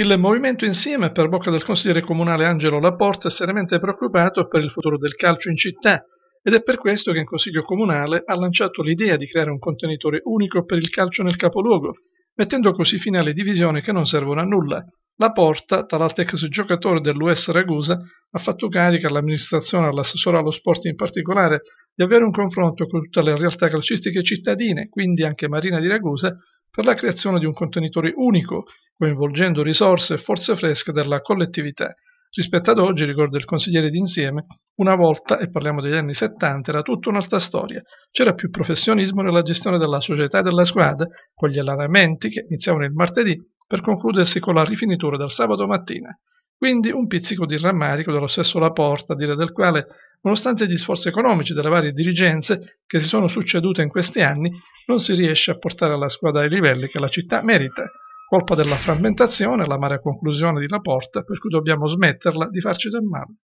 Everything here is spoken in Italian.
Il Movimento Insieme, per bocca del consigliere comunale Angelo Laporta, è seriamente preoccupato per il futuro del calcio in città ed è per questo che in Consiglio Comunale ha lanciato l'idea di creare un contenitore unico per il calcio nel capoluogo, mettendo così fine alle divisioni che non servono a nulla. La Porta, tal'altro ex giocatore dell'US Ragusa, ha fatto carica all'amministrazione e all'assessore allo sport in particolare di avere un confronto con tutte le realtà calcistiche cittadine, quindi anche Marina di Ragusa, per la creazione di un contenitore unico coinvolgendo risorse e forze fresche della collettività. Rispetto ad oggi, ricorda il consigliere d'Insieme, una volta, e parliamo degli anni 70, era tutta un'altra storia. C'era più professionismo nella gestione della società e della squadra, con gli allenamenti che iniziavano il martedì per concludersi con la rifinitura del sabato mattina. Quindi un pizzico di rammarico dello stesso Laporta, a dire del quale, nonostante gli sforzi economici delle varie dirigenze che si sono succedute in questi anni, non si riesce a portare la squadra ai livelli che la città merita colpa della frammentazione, la l'amara conclusione di Laporta, per cui dobbiamo smetterla di farci del male.